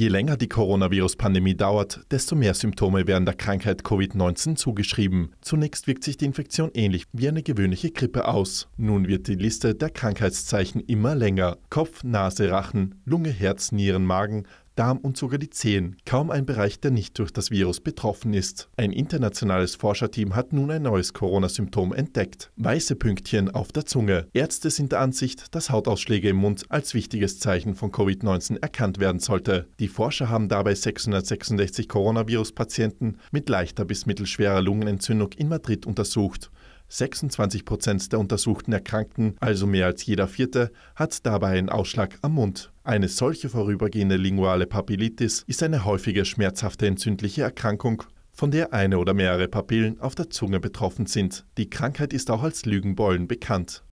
Je länger die Coronavirus-Pandemie dauert, desto mehr Symptome werden der Krankheit Covid-19 zugeschrieben. Zunächst wirkt sich die Infektion ähnlich wie eine gewöhnliche Grippe aus. Nun wird die Liste der Krankheitszeichen immer länger. Kopf, Nase, Rachen, Lunge, Herz, Nieren, Magen, Darm und sogar die Zehen. Kaum ein Bereich, der nicht durch das Virus betroffen ist. Ein internationales Forscherteam hat nun ein neues Corona-Symptom entdeckt. Weiße Pünktchen auf der Zunge. Ärzte sind der Ansicht, dass Hautausschläge im Mund als wichtiges Zeichen von Covid-19 erkannt werden sollte. Die Forscher haben dabei 666 Coronavirus-Patienten mit leichter bis mittelschwerer Lungenentzündung in Madrid untersucht. 26 Prozent der untersuchten Erkrankten, also mehr als jeder vierte, hat dabei einen Ausschlag am Mund. Eine solche vorübergehende linguale Papillitis ist eine häufige schmerzhafte entzündliche Erkrankung, von der eine oder mehrere Papillen auf der Zunge betroffen sind. Die Krankheit ist auch als Lügenbeulen bekannt